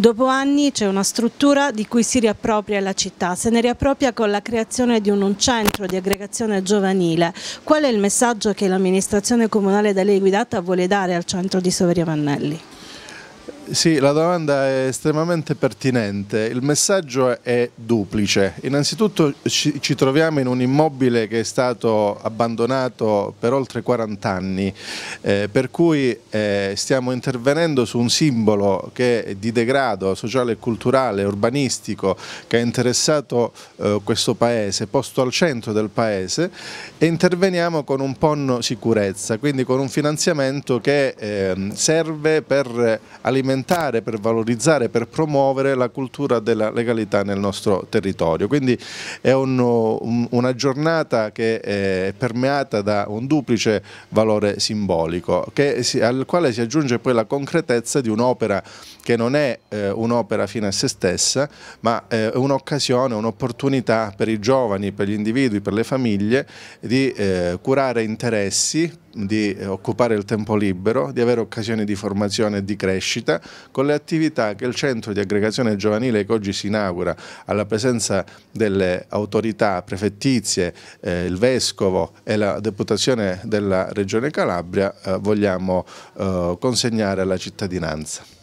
Dopo anni c'è una struttura di cui si riappropria la città, se ne riappropria con la creazione di un centro di aggregazione giovanile. Qual è il messaggio che l'amministrazione comunale da lei guidata vuole dare al centro di Soveria Vannelli? Sì, la domanda è estremamente pertinente. Il messaggio è duplice. Innanzitutto ci, ci, troviamo in un immobile che è stato abbandonato per oltre 40 anni, eh, per cui eh, stiamo intervenendo su un simbolo che di degrado sociale e culturale, urbanistico, che ha interessato eh, questo paese, posto al centro del paese, e interveniamo con un ponno sicurezza, quindi con un finanziamento che ehm, serve per alimentare alimentare, per valorizzare, per promuovere la cultura della legalità nel nostro territorio. Quindi è un, un, una giornata che è permeata da un duplice valore simbolico, si, al quale si aggiunge poi la concretezza di un'opera che non è eh, un'opera fine a se stessa, ma è eh, un'occasione, un'opportunità per i giovani, per gli individui, per le famiglie di eh, curare interessi di occupare il tempo libero, di avere occasioni di formazione e di crescita con le attività che il centro di aggregazione giovanile che oggi si inaugura alla presenza delle autorità prefettizie, eh, il Vescovo e la Deputazione della Regione Calabria eh, vogliamo eh, consegnare alla cittadinanza.